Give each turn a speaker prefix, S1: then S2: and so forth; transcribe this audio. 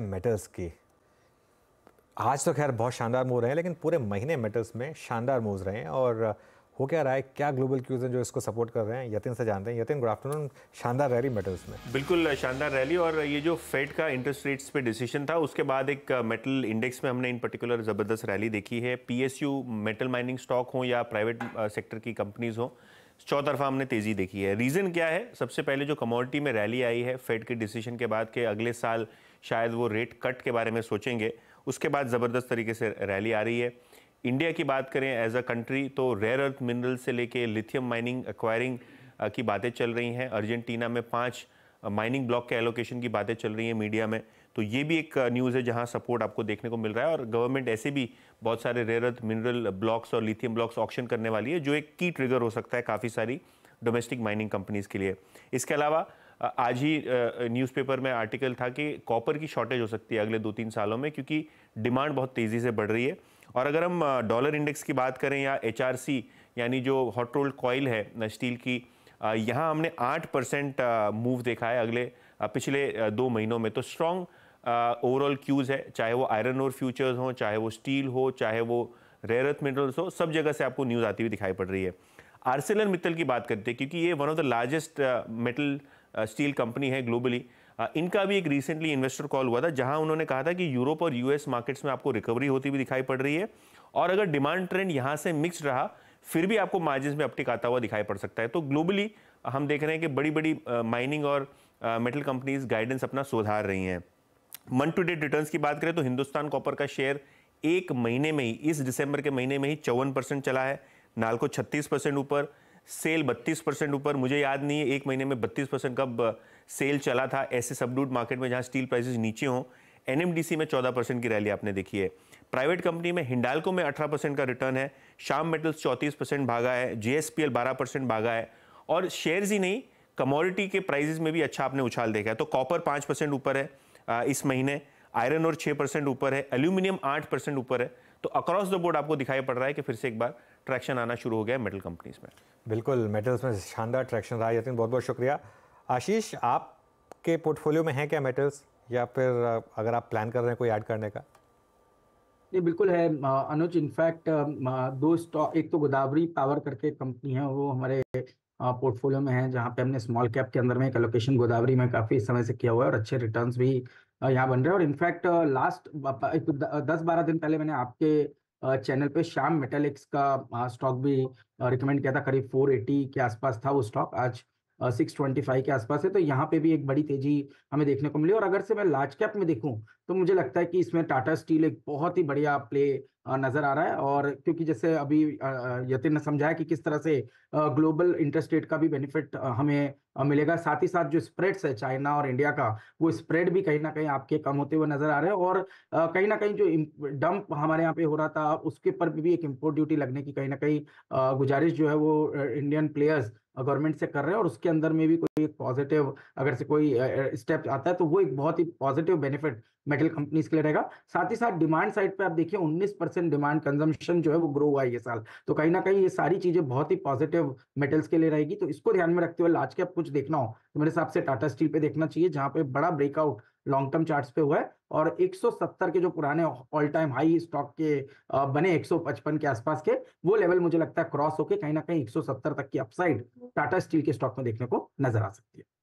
S1: metals की आज तो खैर बहुत शानदार मूव रहे हैं लेकिन पूरे महीने मेटल्स में शानदार मूव रहे हैं और हो क्या रहा है क्या ग्लोबल क्यूज है जो इसको सपोर्ट कर रहे हैं यतिन से जानते हैं यतिन गुड आफ्टरनून शानदार रैली मेटल्स में
S2: बिल्कुल शानदार रैली और ये जो फेड का इंटरेस्ट रेट्स पे डिसीजन था उसके बाद एक मेटल इंडेक्स में हमने इन पर्टिकुलर ज़बरदस्त रैली देखी है पीएसयू मेटल माइनिंग स्टॉक हो या प्राइवेट सेक्टर uh, की कंपनीज़ हो चौतरफा हमने तेज़ी देखी है रीज़न क्या है सबसे पहले जो कमोडिटी में रैली आई है फेड के डिसीजन के बाद के अगले साल शायद वो रेट कट के बारे में सोचेंगे उसके बाद ज़बरदस्त तरीके से रैली आ रही है इंडिया की बात करें एज अ कंट्री तो रेयर अर्थ मिनरल से लेके लिथियम माइनिंग एक्वायरिंग की बातें चल रही हैं अर्जेंटीना में पाँच माइनिंग ब्लॉक के एलोकेशन की बातें चल रही हैं मीडिया में तो ये भी एक न्यूज़ uh, है जहां सपोर्ट आपको देखने को मिल रहा है और गवर्नमेंट ऐसे भी बहुत सारे रेयर अर्थ मिनरल ब्लॉक्स और लिथियम ब्लॉक्स ऑप्शन करने वाली है जो एक की ट्रिगर हो सकता है काफ़ी सारी डोमेस्टिक माइनिंग कंपनीज़ के लिए इसके अलावा आज ही न्यूज़पेपर में आर्टिकल था कि कॉपर की शॉर्टेज हो सकती है अगले दो तीन सालों में क्योंकि डिमांड बहुत तेज़ी से बढ़ रही है और अगर हम डॉलर इंडेक्स की बात करें या एच यानी जो हॉट रोल्ड कॉयल है स्टील की यहाँ हमने आठ परसेंट मूव देखा है अगले पिछले दो महीनों में तो स्ट्रॉन्ग ओवरऑल क्यूज़ है चाहे वो आयरन और फ्यूचर्स हों चाहे वो स्टील हो चाहे वो रेरथ मिनरल्स हो सब जगह से आपको न्यूज़ आती हुई दिखाई पड़ रही है आर्सेलर मित्तल की बात करते हैं क्योंकि ये one of the largest metal steel company है ग्लोबली इनका भी एक रिसेंटली इन्वेस्टर कॉल हुआ था जहां उन्होंने कहा था कि यूरोप और यूएस मार्केट्स में आपको रिकवरी होती हुई दिखाई पड़ रही है और अगर डिमांड ट्रेंड यहां से मिक्स रहा फिर भी आपको मार्जिन में अपटिक आता हुआ दिखाई पड़ सकता है तो ग्लोबली हम देख रहे हैं कि बड़ी बड़ी माइनिंग और मेटल कंपनीज गाइडेंस अपना सुधार रही हैं मन टू डेट रिटर्न की बात करें तो हिंदुस्तान कॉपर का शेयर एक महीने में ही इस दिसंबर के महीने में ही चौवन परसेंट चला है को छत्तीस परसेंट ऊपर सेल 32 परसेंट ऊपर मुझे याद नहीं है एक महीने में 32 परसेंट कब सेल चला था ऐसे सबड्यूड मार्केट में जहां स्टील प्राइसेस नीचे हों एनएमडीसी में 14 परसेंट की रैली आपने देखी है प्राइवेट कंपनी में हिंडालको में 18 परसेंट का रिटर्न है शाम मेटल्स चौंतीस परसेंट भागा है जेएसपीएल 12 परसेंट भागा है और शेयर्स ही नहीं कमोडिटी के प्राइजेज में भी अच्छा आपने उछाल देखा है तो कॉपर पाँच परसेंट ऊपर है इस महीने आयरन और छः परसेंट ऊपर है एल्यूमिनियम आठ परसेंट ऊपर है तो अक्रॉस द बोर्ड आपको दिखाई पड़ रहा है कि फिर से एक बार ट्रैक्शन आना शुरू हो गया मेटल कंपनीज में
S1: बिल्कुल मेटल्स में शानदार ट्रैक्शन रहा यतिन बहुत बहुत शुक्रिया आशीष आपके पोर्टफोलियो में है क्या मेटल्स या फिर अगर आप प्लान कर रहे हैं कोई ऐड करने का
S3: ये बिल्कुल है अनुज इनफैक्ट दो स्टॉक एक तो गोदावरी पावर करके कंपनी है वो हमारे पोर्टफोलियो में है जहाँ पे हमने स्मॉल कैप के अंदर में एक एलोकेशन गोदावरी में काफी समय से किया हुआ है और अच्छे रिटर्न्स भी यहाँ बन रहे हैं और इनफैक्ट लास्ट दस बारह दिन पहले मैंने आपके चैनल पे शाम मेटालिक्स का स्टॉक भी रिकमेंड किया था करीब 480 के आसपास था वो स्टॉक आज 625 के आसपास है तो यहाँ पे भी एक बड़ी तेजी हमें देखने को मिली और अगर से मैं लार्ज कैप में देखूं तो मुझे लगता है कि इसमें टाटा स्टील एक बहुत ही बढ़िया प्ले नजर आ रहा है और क्योंकि जैसे अभी यतिन ने समझाया कि किस तरह से ग्लोबल इंटरेस्ट रेट का भी बेनिफिट हमें मिलेगा साथ ही साथ जो स्प्रेड्स है चाइना और इंडिया का वो स्प्रेड भी कहीं ना कहीं आपके कम होते हुए नजर आ रहे हैं और कहीं ना कहीं जो डंप हमारे यहाँ पे हो रहा था उसके पर भी एक इम्पोर्ट ड्यूटी लगने की कहीं ना कहीं गुजारिश जो है वो इंडियन प्लेयर्स गवर्नमेंट से कर रहे हैं और उसके अंदर में भी कोई एक पॉजिटिव अगर से कोई स्टेप आता है तो वो एक बहुत ही पॉजिटिव बेनिफिट मेटल कंपनीज के लिए रहेगा साथ ही साथ डिमांड साइड पे आप देखिए 19 परसेंट डिमांड कंजम्पशन जो है वो ग्रो हुआ है ये साल तो कहीं ना कहीं ये सारी चीजें बहुत ही पॉजिटिव मेटल्स के लिए रहेगी तो इसको ध्यान में रखते हुए लाज के अब कुछ देखना हो तो मेरे हिसाब से टाटा स्टील पे देखना चाहिए जहां पे बड़ा ब्रेकआउट लॉन्ग टर्म चार्ट्स पे हुआ है और 170 के जो पुराने ऑल टाइम हाई स्टॉक के बने 155 के आसपास के वो लेवल मुझे लगता है क्रॉस होके कहीं ना कहीं 170 तक की अपसाइड टाटा स्टील के स्टॉक में देखने को नजर आ सकती है